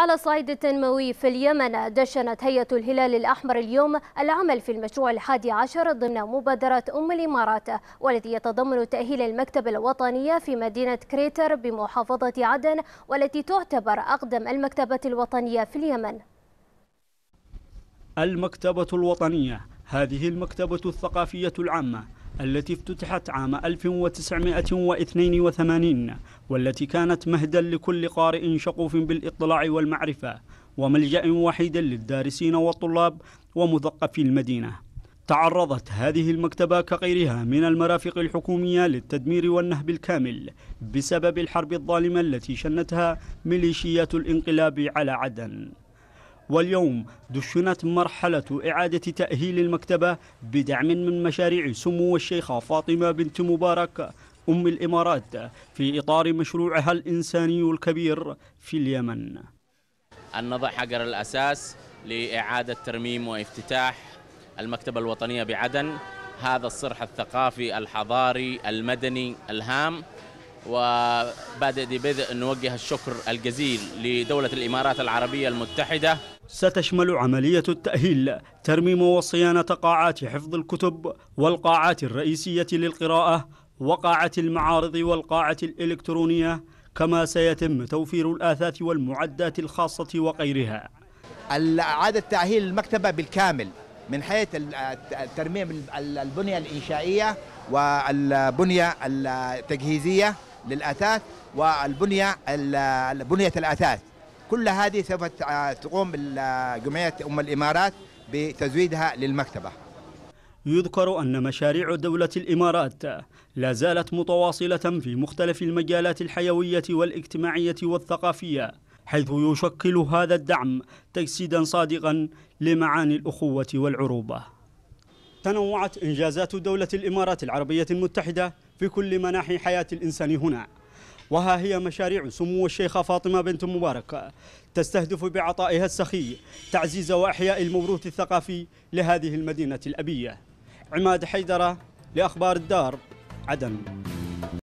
على الصعيد التنموي في اليمن دشنت هيئة الهلال الأحمر اليوم العمل في المشروع الحادي عشر ضمن مبادرة أم الإمارات والذي يتضمن تأهيل المكتبة الوطنية في مدينة كريتر بمحافظة عدن والتي تعتبر أقدم المكتبات الوطنية في اليمن المكتبة الوطنية هذه المكتبة الثقافية العامة التي افتتحت عام 1982 والتي كانت مهدا لكل قارئ شغوف بالاطلاع والمعرفة وملجأ وحيدا للدارسين والطلاب ومثقفي المدينة تعرضت هذه المكتبة كغيرها من المرافق الحكومية للتدمير والنهب الكامل بسبب الحرب الظالمة التي شنتها ميليشيات الانقلاب على عدن واليوم دشنت مرحلة إعادة تأهيل المكتبة بدعم من مشاريع سمو الشيخة فاطمة بنت مبارك أم الإمارات في إطار مشروعها الإنساني الكبير في اليمن أن نضع حجر الأساس لإعادة ترميم وافتتاح المكتبة الوطنية بعدن هذا الصرح الثقافي الحضاري المدني الهام وبدأ بدء نوجه الشكر الجزيل لدولة الإمارات العربية المتحدة ستشمل عملية التأهيل ترميم وصيانة قاعات حفظ الكتب والقاعات الرئيسية للقراءة وقاعة المعارض والقاعة الإلكترونية كما سيتم توفير الآثاث والمعدات الخاصة وغيرها عاد تأهيل المكتبة بالكامل من حيث ترميم البنية الإنشائية والبنية التجهيزية للأثاث والبنية بنية الأثاث كل هذه سوف آه، تقوم جمعية أم الإمارات بتزويدها للمكتبة يذكر أن مشاريع دولة الإمارات لا زالت متواصلة في مختلف المجالات الحيوية والاجتماعية والثقافية حيث يشكل هذا الدعم تجسيدا صادقا لمعاني الأخوة والعروبة تنوعت إنجازات دولة الإمارات العربية المتحدة في كل مناحي حياة الإنسان هنا وها هي مشاريع سمو الشيخة فاطمة بنت مبارك تستهدف بعطائها السخي تعزيز وإحياء الموروث الثقافي لهذه المدينة الأبية عماد حيدرة لأخبار الدار عدن